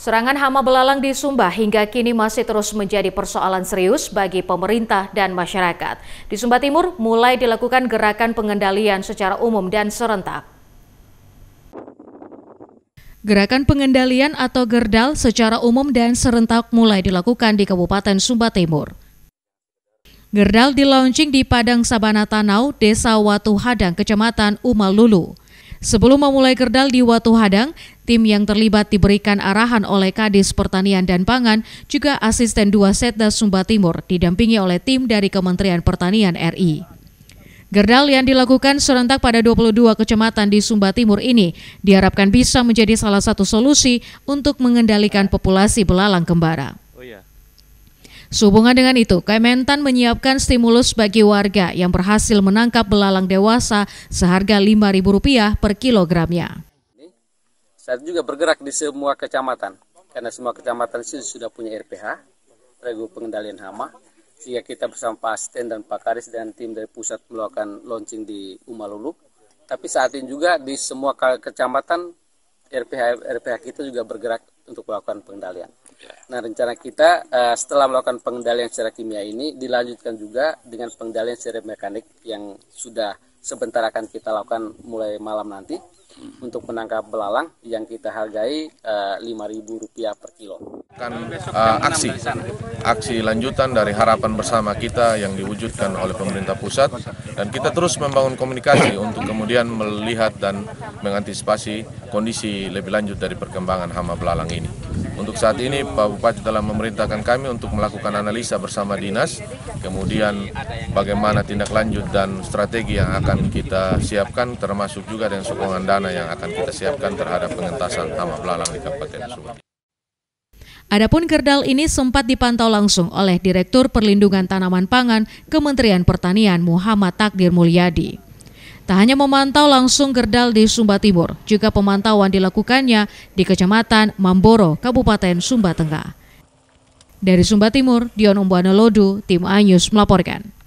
Serangan hama belalang di Sumba hingga kini masih terus menjadi persoalan serius bagi pemerintah dan masyarakat. Di Sumba Timur mulai dilakukan gerakan pengendalian secara umum dan serentak. Gerakan pengendalian atau gerdal secara umum dan serentak mulai dilakukan di Kabupaten Sumba Timur. Gerdal dilaunching di Padang Sabana Tanau, Desa Watu Hadang, Kecamatan Umalulu. Sebelum memulai kerdal di Watu Hadang, tim yang terlibat diberikan arahan oleh Kadis Pertanian dan Pangan, juga asisten dua Setda Sumba Timur didampingi oleh tim dari Kementerian Pertanian RI. Gerdal yang dilakukan serentak pada 22 kecamatan di Sumba Timur ini diharapkan bisa menjadi salah satu solusi untuk mengendalikan populasi belalang kembara. Sehubungan dengan itu, Kementan menyiapkan stimulus bagi warga yang berhasil menangkap belalang dewasa seharga Rp5.000 per kilogramnya. Saya juga bergerak di semua kecamatan, karena semua kecamatan sini sudah punya RPH, regu pengendalian hama, sehingga kita bersama Pak Asisten dan Pak Karis dan tim dari pusat melakukan launching di Umalulu. Tapi saat ini juga di semua kecamatan RPH RPH kita juga bergerak untuk melakukan pengendalian. Ya. Nah rencana kita uh, setelah melakukan pengendalian secara kimia ini dilanjutkan juga dengan pengendalian secara mekanik yang sudah sebentar akan kita lakukan mulai malam nanti hmm. untuk menangkap belalang yang kita hargai uh, eh, 5.000 rupiah per kilo akan uh, eh, aksi aksi lanjutan dari harapan bersama kita yang diwujudkan oleh pemerintah pusat dan kita terus membangun komunikasi untuk kemudian melihat dan mengantisipasi kondisi lebih lanjut dari perkembangan hama belalang ini. Untuk saat ini Pak Bupati telah memerintahkan kami untuk melakukan analisa bersama dinas, kemudian bagaimana tindak lanjut dan strategi yang akan kita siapkan termasuk juga dengan sokongan dana yang akan kita siapkan terhadap pengentasan hama belalang di Kabupaten Subang. Adapun kerdal ini sempat dipantau langsung oleh Direktur Perlindungan Tanaman Pangan Kementerian Pertanian Muhammad Takdir Mulyadi. Tak hanya memantau langsung gerdal di Sumba Timur, juga pemantauan dilakukannya di Kecamatan Mamboro, Kabupaten Sumba Tengah. Dari Sumba Timur, Dion Umbuana Lodu, Tim Anyus melaporkan.